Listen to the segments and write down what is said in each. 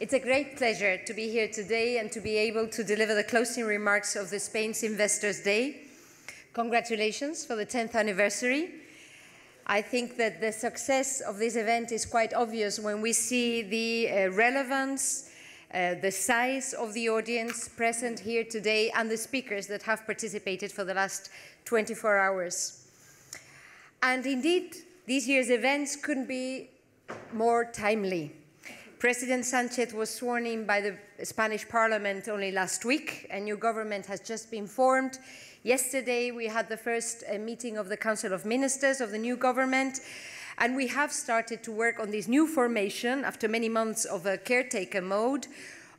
It's a great pleasure to be here today and to be able to deliver the closing remarks of the Spain's Investors Day. Congratulations for the 10th anniversary. I think that the success of this event is quite obvious when we see the uh, relevance, uh, the size of the audience present here today and the speakers that have participated for the last 24 hours. And indeed, this year's events couldn't be more timely. President Sanchez was sworn in by the Spanish parliament only last week. A new government has just been formed. Yesterday, we had the first uh, meeting of the Council of Ministers of the new government. And we have started to work on this new formation after many months of a caretaker mode.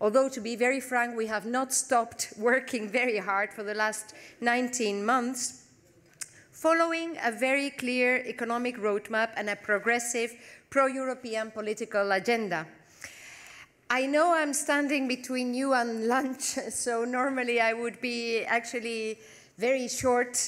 Although, to be very frank, we have not stopped working very hard for the last 19 months following a very clear economic roadmap and a progressive pro-European political agenda. I know I'm standing between you and lunch, so normally I would be actually very short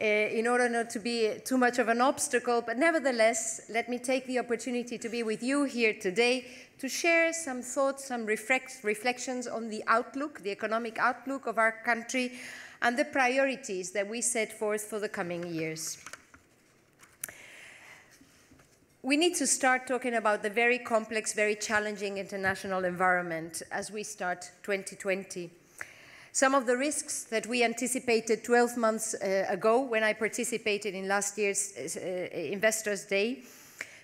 uh, in order not to be too much of an obstacle. But nevertheless, let me take the opportunity to be with you here today to share some thoughts, some reflections on the outlook, the economic outlook of our country, and the priorities that we set forth for the coming years we need to start talking about the very complex, very challenging international environment as we start 2020. Some of the risks that we anticipated 12 months uh, ago when I participated in last year's uh, uh Investors Day,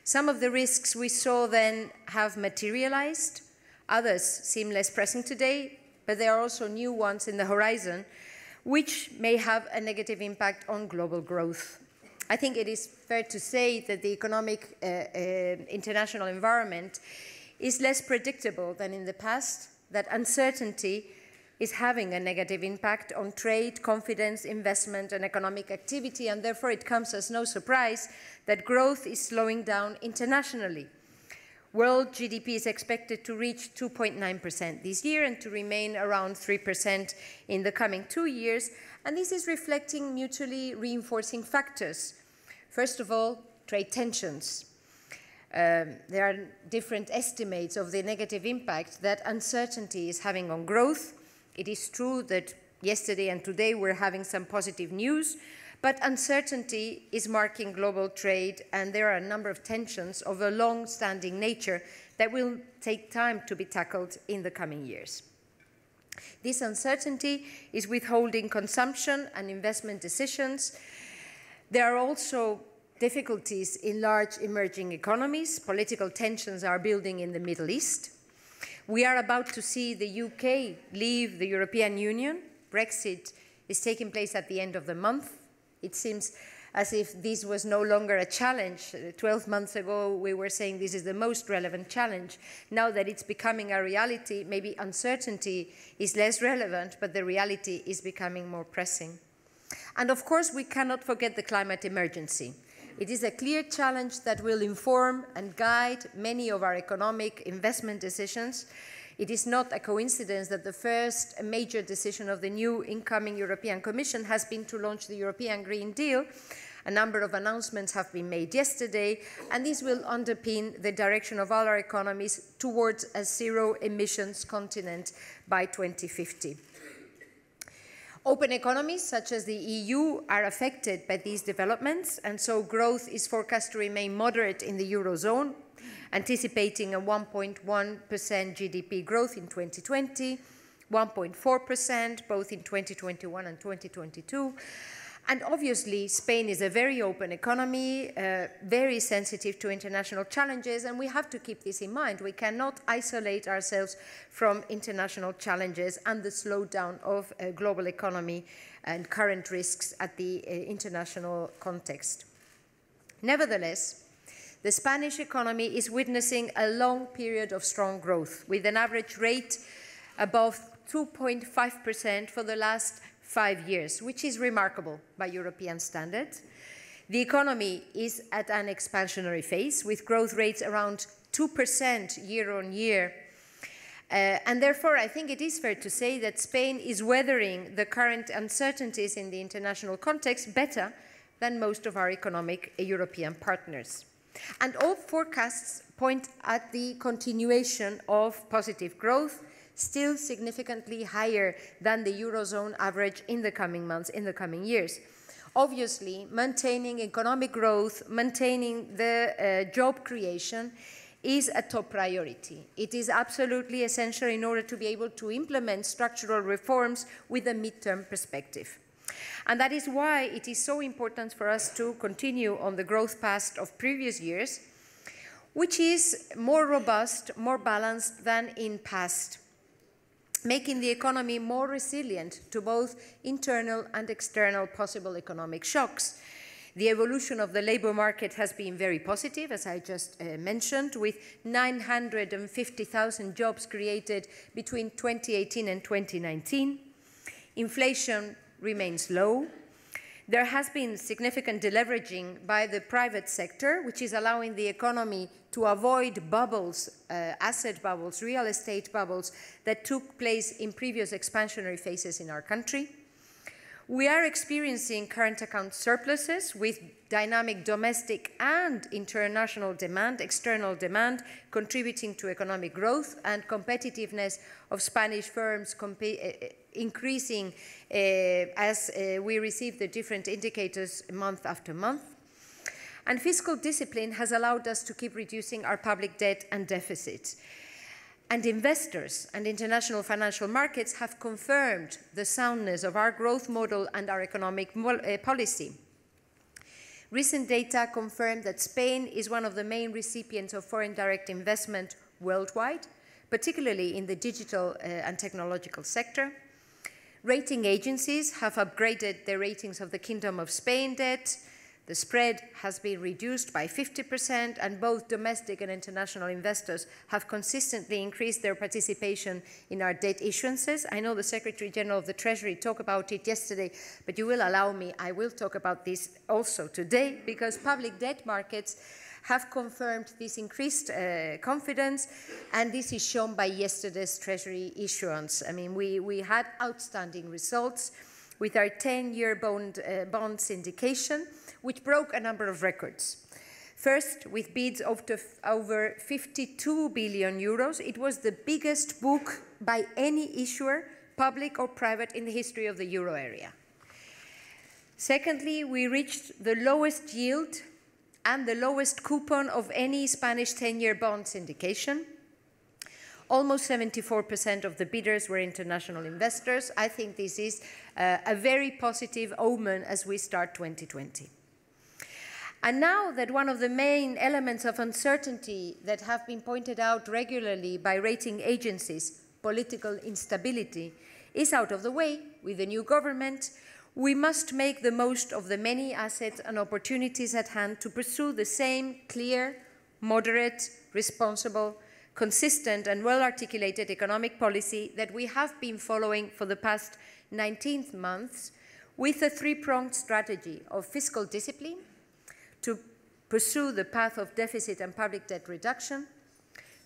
some of the risks we saw then have materialized, others seem less pressing today, but there are also new ones in the horizon, which may have a negative impact on global growth. I think it is fair to say that the economic uh, uh, international environment is less predictable than in the past, that uncertainty is having a negative impact on trade, confidence, investment, and economic activity, and therefore it comes as no surprise that growth is slowing down internationally. World GDP is expected to reach 2.9% this year and to remain around 3% in the coming two years. And this is reflecting mutually reinforcing factors. First of all, trade tensions. Um, there are different estimates of the negative impact that uncertainty is having on growth. It is true that yesterday and today we're having some positive news but uncertainty is marking global trade, and there are a number of tensions of a long standing nature that will take time to be tackled in the coming years. This uncertainty is withholding consumption and investment decisions. There are also difficulties in large emerging economies. Political tensions are building in the Middle East. We are about to see the UK leave the European Union. Brexit is taking place at the end of the month. It seems as if this was no longer a challenge. Uh, 12 months ago, we were saying this is the most relevant challenge. Now that it's becoming a reality, maybe uncertainty is less relevant, but the reality is becoming more pressing. And of course, we cannot forget the climate emergency. It is a clear challenge that will inform and guide many of our economic investment decisions it is not a coincidence that the first major decision of the new incoming European Commission has been to launch the European Green Deal. A number of announcements have been made yesterday, and these will underpin the direction of all our economies towards a zero emissions continent by 2050. Open economies such as the EU are affected by these developments, and so growth is forecast to remain moderate in the Eurozone, anticipating a 1.1% GDP growth in 2020, 1.4% both in 2021 and 2022. And obviously, Spain is a very open economy, uh, very sensitive to international challenges, and we have to keep this in mind. We cannot isolate ourselves from international challenges and the slowdown of uh, global economy and current risks at the uh, international context. Nevertheless, the Spanish economy is witnessing a long period of strong growth, with an average rate above 2.5% for the last five years, which is remarkable by European standards. The economy is at an expansionary phase, with growth rates around 2% year on year. Uh, and therefore, I think it is fair to say that Spain is weathering the current uncertainties in the international context better than most of our economic European partners. And all forecasts point at the continuation of positive growth, still significantly higher than the Eurozone average in the coming months, in the coming years. Obviously, maintaining economic growth, maintaining the uh, job creation is a top priority. It is absolutely essential in order to be able to implement structural reforms with a midterm perspective. And that is why it is so important for us to continue on the growth path of previous years, which is more robust, more balanced than in past, making the economy more resilient to both internal and external possible economic shocks. The evolution of the labour market has been very positive, as I just uh, mentioned, with 950,000 jobs created between 2018 and 2019. Inflation remains low. There has been significant deleveraging by the private sector, which is allowing the economy to avoid bubbles, uh, asset bubbles, real estate bubbles that took place in previous expansionary phases in our country. We are experiencing current account surpluses with dynamic domestic and international demand, external demand, contributing to economic growth and competitiveness of Spanish firms eh, eh, increasing uh, as uh, we receive the different indicators month after month. And fiscal discipline has allowed us to keep reducing our public debt and deficits and investors and international financial markets have confirmed the soundness of our growth model and our economic eh, policy. Recent data confirm that Spain is one of the main recipients of foreign direct investment worldwide, particularly in the digital uh, and technological sector. Rating agencies have upgraded their ratings of the Kingdom of Spain debt, the spread has been reduced by 50%, and both domestic and international investors have consistently increased their participation in our debt issuances. I know the Secretary General of the Treasury talked about it yesterday, but you will allow me, I will talk about this also today, because public debt markets have confirmed this increased uh, confidence, and this is shown by yesterday's Treasury issuance. I mean, we, we had outstanding results with our 10-year bond, uh, bond syndication, which broke a number of records. First, with bids of over 52 billion euros, it was the biggest book by any issuer, public or private, in the history of the euro area. Secondly, we reached the lowest yield and the lowest coupon of any Spanish 10-year bond syndication. Almost 74% of the bidders were international investors. I think this is uh, a very positive omen as we start 2020. And now that one of the main elements of uncertainty that have been pointed out regularly by rating agencies, political instability, is out of the way with the new government, we must make the most of the many assets and opportunities at hand to pursue the same clear, moderate, responsible, consistent and well-articulated economic policy that we have been following for the past 19 months with a three-pronged strategy of fiscal discipline, to pursue the path of deficit and public debt reduction,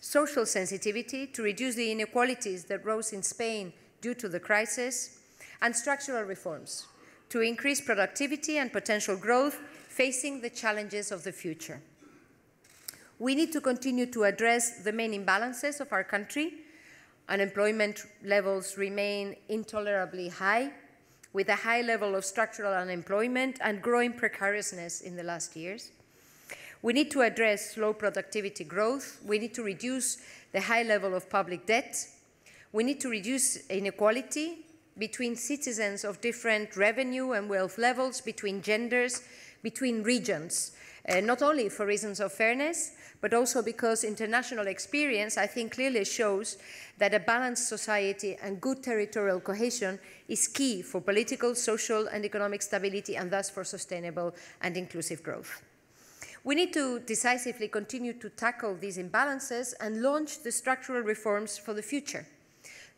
social sensitivity to reduce the inequalities that rose in Spain due to the crisis, and structural reforms to increase productivity and potential growth facing the challenges of the future. We need to continue to address the main imbalances of our country. Unemployment levels remain intolerably high, with a high level of structural unemployment and growing precariousness in the last years. We need to address slow productivity growth. We need to reduce the high level of public debt. We need to reduce inequality between citizens of different revenue and wealth levels, between genders, between regions uh, not only for reasons of fairness, but also because international experience, I think, clearly shows that a balanced society and good territorial cohesion is key for political, social, and economic stability, and thus for sustainable and inclusive growth. We need to decisively continue to tackle these imbalances and launch the structural reforms for the future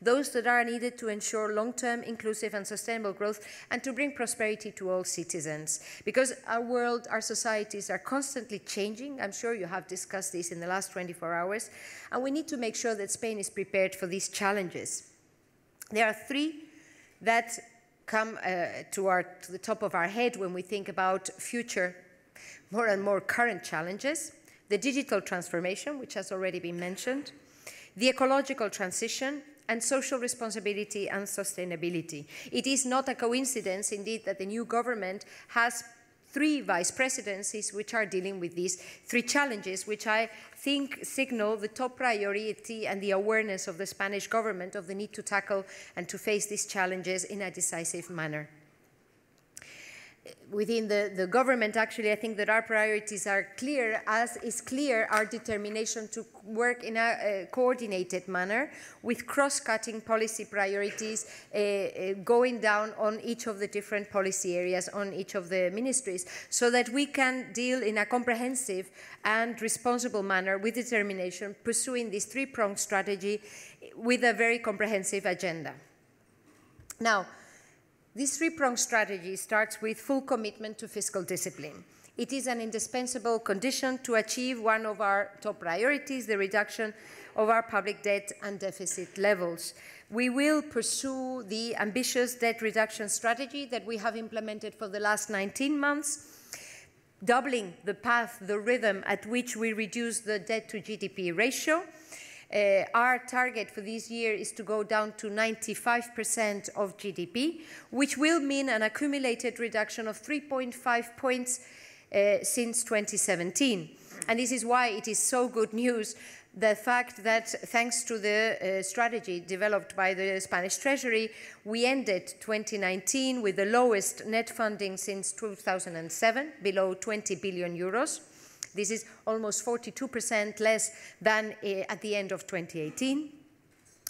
those that are needed to ensure long-term inclusive and sustainable growth and to bring prosperity to all citizens. Because our world, our societies are constantly changing. I'm sure you have discussed this in the last 24 hours. And we need to make sure that Spain is prepared for these challenges. There are three that come uh, to, our, to the top of our head when we think about future, more and more current challenges. The digital transformation, which has already been mentioned. The ecological transition and social responsibility and sustainability. It is not a coincidence, indeed, that the new government has three vice presidencies which are dealing with these three challenges, which I think signal the top priority and the awareness of the Spanish government of the need to tackle and to face these challenges in a decisive manner within the, the government, actually, I think that our priorities are clear, as is clear our determination to work in a, a coordinated manner with cross-cutting policy priorities uh, uh, going down on each of the different policy areas, on each of the ministries, so that we can deal in a comprehensive and responsible manner with determination, pursuing this three-pronged strategy with a very comprehensive agenda. Now, this three-pronged strategy starts with full commitment to fiscal discipline. It is an indispensable condition to achieve one of our top priorities, the reduction of our public debt and deficit levels. We will pursue the ambitious debt reduction strategy that we have implemented for the last 19 months, doubling the path, the rhythm at which we reduce the debt to GDP ratio, uh, our target for this year is to go down to 95% of GDP, which will mean an accumulated reduction of 3.5 points uh, since 2017. And this is why it is so good news the fact that thanks to the uh, strategy developed by the Spanish Treasury, we ended 2019 with the lowest net funding since 2007, below 20 billion euros. This is almost 42% less than eh, at the end of 2018.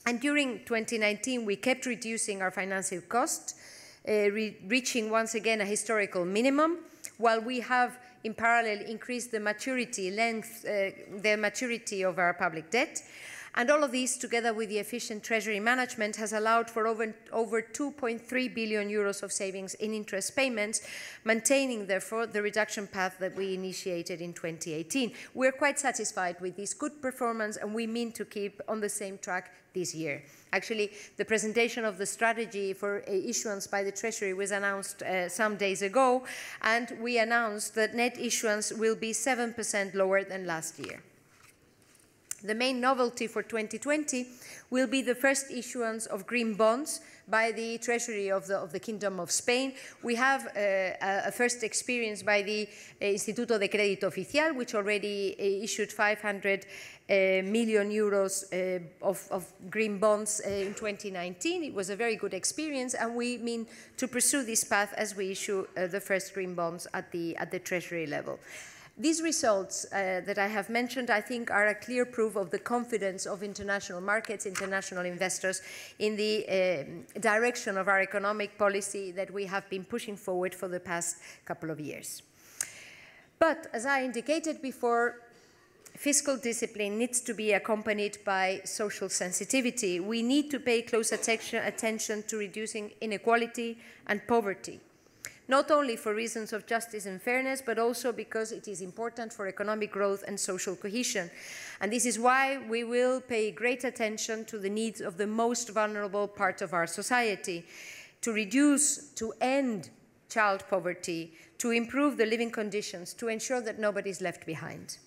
And during 2019, we kept reducing our financial costs, uh, eh, re reaching once again a historical minimum, while we have in parallel increased the maturity length, uh, the maturity of our public debt. And all of these, together with the efficient treasury management, has allowed for over, over 2.3 billion euros of savings in interest payments, maintaining, therefore, the reduction path that we initiated in 2018. We're quite satisfied with this good performance, and we mean to keep on the same track this year. Actually, the presentation of the strategy for uh, issuance by the Treasury was announced uh, some days ago, and we announced that net issuance will be 7% lower than last year. The main novelty for 2020 will be the first issuance of green bonds by the Treasury of the, of the Kingdom of Spain. We have uh, a first experience by the uh, Instituto de Crédito Oficial, which already uh, issued 500 uh, million euros uh, of, of, green bonds uh, in 2019. It was a very good experience, and we mean to pursue this path as we issue uh, the first green bonds at the, at the Treasury level. These results uh, that I have mentioned, I think, are a clear proof of the confidence of international markets, international investors, in the uh, direction of our economic policy that we have been pushing forward for the past couple of years. But, as I indicated before, fiscal discipline needs to be accompanied by social sensitivity. We need to pay close attention, attention to reducing inequality and poverty not only for reasons of justice and fairness, but also because it is important for economic growth and social cohesion. And this is why we will pay great attention to the needs of the most vulnerable part of our society to reduce, to end child poverty, to improve the living conditions, to ensure that nobody is left behind.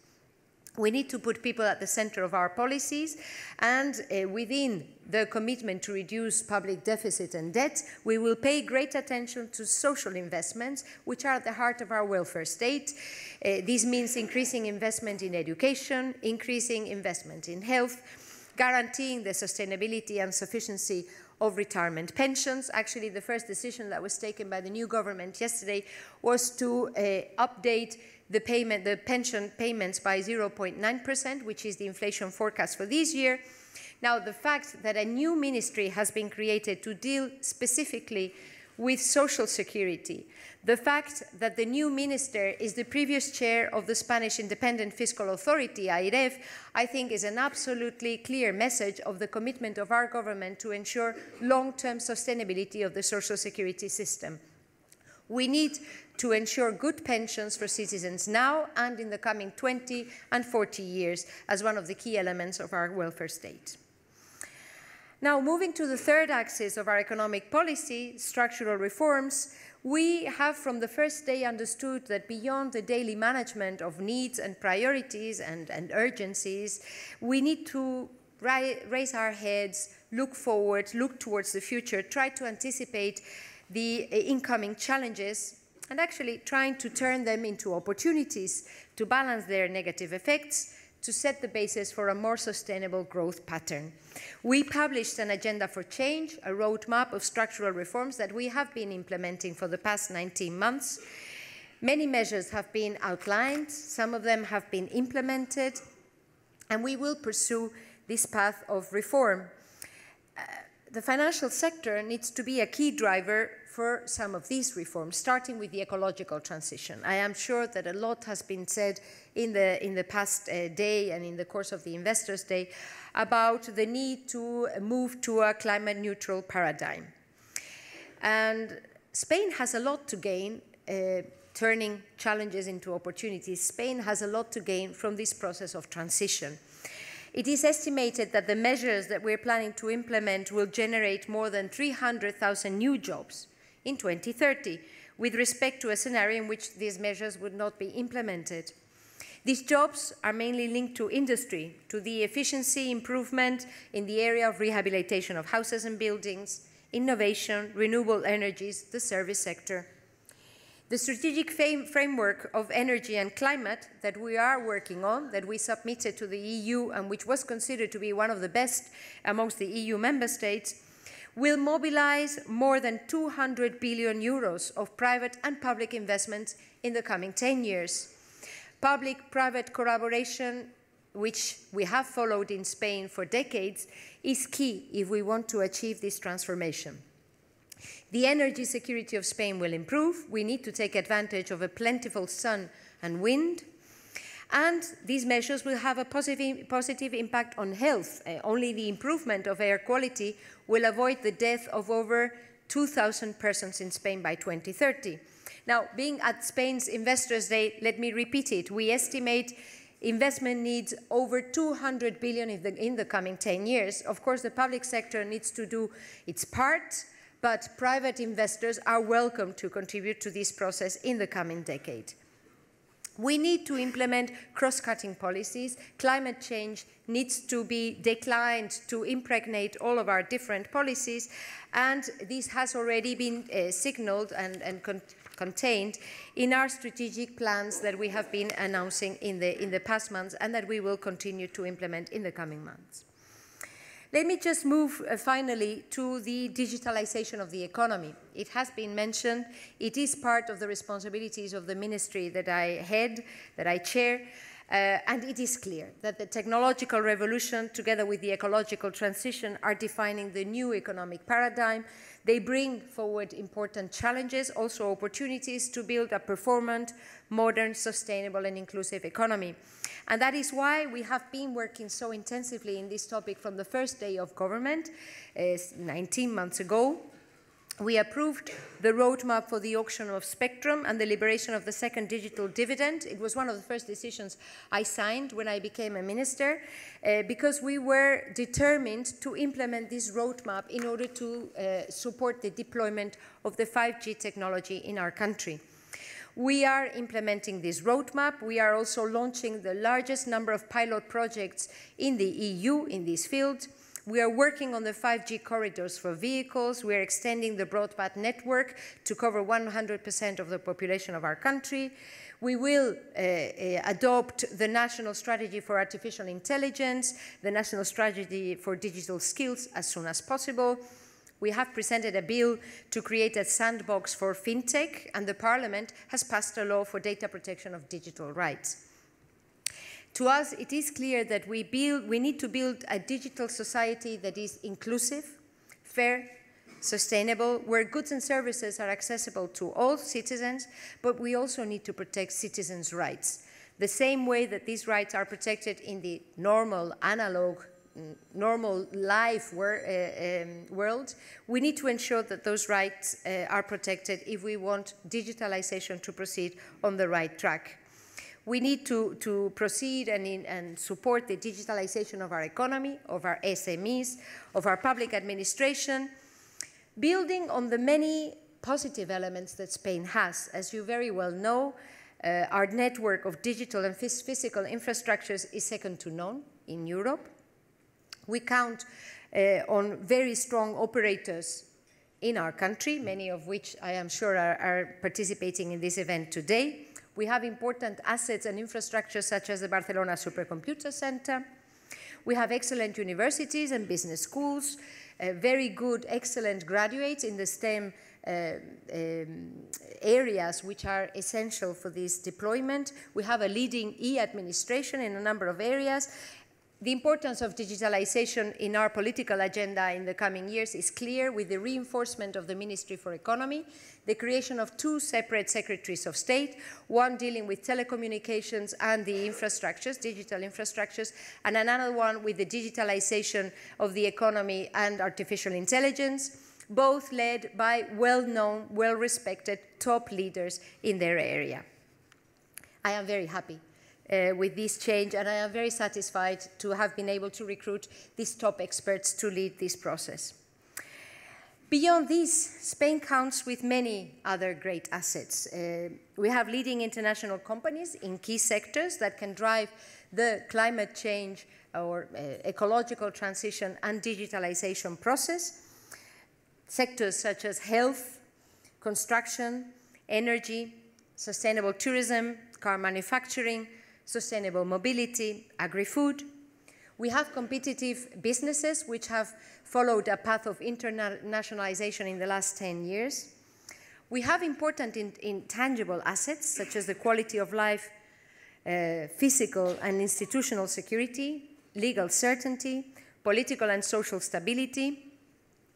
We need to put people at the center of our policies, and uh, within the commitment to reduce public deficit and debt, we will pay great attention to social investments, which are at the heart of our welfare state. Uh, this means increasing investment in education, increasing investment in health, guaranteeing the sustainability and sufficiency of retirement pensions. Actually, the first decision that was taken by the new government yesterday was to uh, update the, payment, the pension payments by 0.9%, which is the inflation forecast for this year. Now, the fact that a new ministry has been created to deal specifically with social security, the fact that the new minister is the previous chair of the Spanish Independent Fiscal Authority, AIREF, I think is an absolutely clear message of the commitment of our government to ensure long-term sustainability of the social security system. We need to ensure good pensions for citizens now and in the coming 20 and 40 years as one of the key elements of our welfare state. Now, moving to the third axis of our economic policy, structural reforms, we have from the first day understood that beyond the daily management of needs and priorities and, and urgencies, we need to raise our heads, look forward, look towards the future, try to anticipate the incoming challenges and actually trying to turn them into opportunities to balance their negative effects to set the basis for a more sustainable growth pattern. We published an agenda for change, a roadmap of structural reforms that we have been implementing for the past 19 months. Many measures have been outlined, some of them have been implemented, and we will pursue this path of reform. Uh, the financial sector needs to be a key driver for some of these reforms, starting with the ecological transition. I am sure that a lot has been said in the, in the past uh, day and in the course of the Investors' Day about the need to move to a climate neutral paradigm. And Spain has a lot to gain uh, turning challenges into opportunities. Spain has a lot to gain from this process of transition. It is estimated that the measures that we're planning to implement will generate more than 300,000 new jobs in 2030, with respect to a scenario in which these measures would not be implemented. These jobs are mainly linked to industry, to the efficiency improvement in the area of rehabilitation of houses and buildings, innovation, renewable energies, the service sector. The strategic framework of energy and climate that we are working on, that we submitted to the EU and which was considered to be one of the best amongst the EU member states, will mobilize more than 200 billion euros of private and public investments in the coming 10 years. Public-private collaboration, which we have followed in Spain for decades, is key if we want to achieve this transformation. The energy security of Spain will improve. We need to take advantage of a plentiful sun and wind, and these measures will have a positive, positive impact on health. Uh, only the improvement of air quality will avoid the death of over 2,000 persons in Spain by 2030. Now, being at Spain's Investors Day, let me repeat it. We estimate investment needs over 200 billion in the, in the coming 10 years. Of course, the public sector needs to do its part, but private investors are welcome to contribute to this process in the coming decade. We need to implement cross-cutting policies. Climate change needs to be declined to impregnate all of our different policies, and this has already been uh, signaled and, and con contained in our strategic plans that we have been announcing in the, in the past months and that we will continue to implement in the coming months. Let me just move uh, finally to the digitalization of the economy. It has been mentioned. It is part of the responsibilities of the ministry that I head, that I chair. Uh, and it is clear that the technological revolution, together with the ecological transition, are defining the new economic paradigm. They bring forward important challenges, also opportunities to build a performant, modern, sustainable, and inclusive economy. And that is why we have been working so intensively in this topic from the first day of government, uh, 19 months ago. We approved the roadmap for the auction of spectrum and the liberation of the second digital dividend. It was one of the first decisions I signed when I became a minister uh, because we were determined to implement this roadmap in order to uh, support the deployment of the 5G technology in our country. We are implementing this roadmap. We are also launching the largest number of pilot projects in the EU in this field. We are working on the 5G corridors for vehicles. We are extending the broadband network to cover 100% of the population of our country. We will uh, uh, adopt the national strategy for artificial intelligence, the national strategy for digital skills as soon as possible. We have presented a bill to create a sandbox for fintech, and the Parliament has passed a law for data protection of digital rights. To us, it is clear that we, build, we need to build a digital society that is inclusive, fair, sustainable, where goods and services are accessible to all citizens, but we also need to protect citizens' rights, the same way that these rights are protected in the normal analog normal life eh, world, we need to ensure that those rights eh, are protected if we want digitalization to proceed on the right track. We need to, to proceed and, in, and support the digitalization of our economy, of our SMEs, of our public administration, building on the many positive elements that Spain has. As you very well know, uh, our network of digital and physical infrastructures is second to none in Europe. We count uh, on very strong operators in our country, many of which I am sure are, are, participating in this event today. We have important assets and infrastructure such as the Barcelona Supercomputer Center. We have excellent universities and business schools, uh, very good, excellent graduates in the STEM uh, um, areas which are essential for this deployment. We have a leading e-administration in a number of areas, the importance of digitalization in our political agenda in the coming years is clear with the reinforcement of the Ministry for Economy, the creation of two separate secretaries of state, one dealing with telecommunications and the infrastructures, digital infrastructures, and another one with the digitalization of the economy and artificial intelligence, both led by well-known, well-respected top leaders in their area. I am very happy uh, with this change, and I am very satisfied to have been able to recruit these top experts to lead this process. Beyond this, Spain counts with many other great assets. Uh, we have leading international companies in key sectors that can drive the climate change or uh, ecological transition and digitalization process. Sectors such as health, construction, energy, sustainable tourism, car manufacturing, sustainable mobility, agri-food. We have competitive businesses which have followed a path of internationalization in the last 10 years. We have important intangible assets such as the quality of life, uh, physical and institutional security, legal certainty, political and social stability,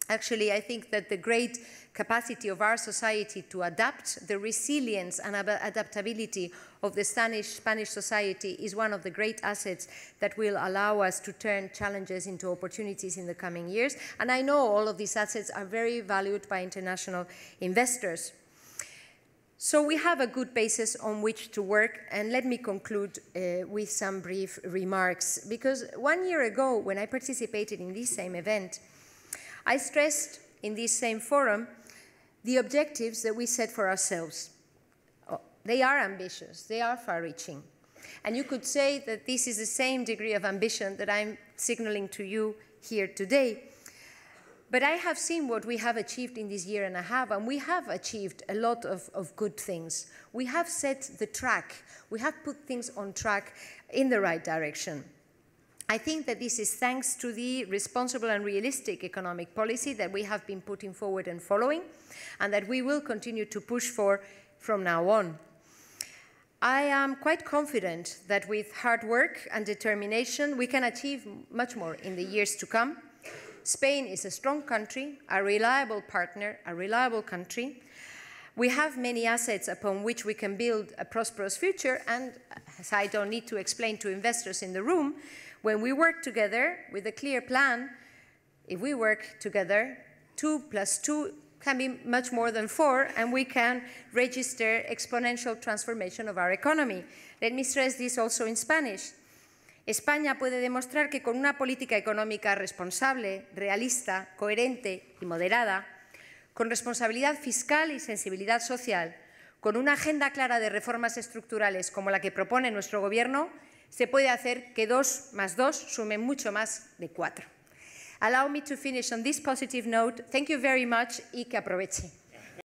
actually, I think that the great capacity of our society to adapt, the resilience and adaptability of the Spanish, Spanish society is one of the great assets that will allow us to turn challenges into opportunities in the coming years. And I know all of these assets are very valued by international investors. So we have a good basis on which to work, and let me conclude uh, with some brief remarks. Because one year ago, when I participated in this same event, I stressed in this same forum the objectives that we set for ourselves. Oh, they are ambitious, they are far reaching. And you could say that this is the same degree of ambition that I'm signaling to you here today. But I have seen what we have achieved in this year and a half, and we have achieved a lot of, of, good things. We have set the track, we have put things on track in the right direction. I think that this is thanks to the responsible and realistic economic policy that we have been putting forward and following, and that we will continue to push for from now on. I am quite confident that with hard work and determination, we can achieve much more in the years to come. Spain is a strong country, a reliable partner, a reliable country. We have many assets upon which we can build a prosperous future, and as I don't need to explain to investors in the room, When we work together with a clear plan, if we work together, two plus two can be much more than 4, and we can register exponential transformation of our economy. Let me stress this also in Spanish. España puede demostrar que con una política económica responsable, realista, coherente y moderada, con responsabilidad fiscal y sensibilidad social, con una agenda clara de reformas estructurales como la que propone nuestro Gobierno, se puede hacer que 2 más 2 sumen mucho más de 4. Allow me to finish on this positive note. Thank you very much y que aproveche.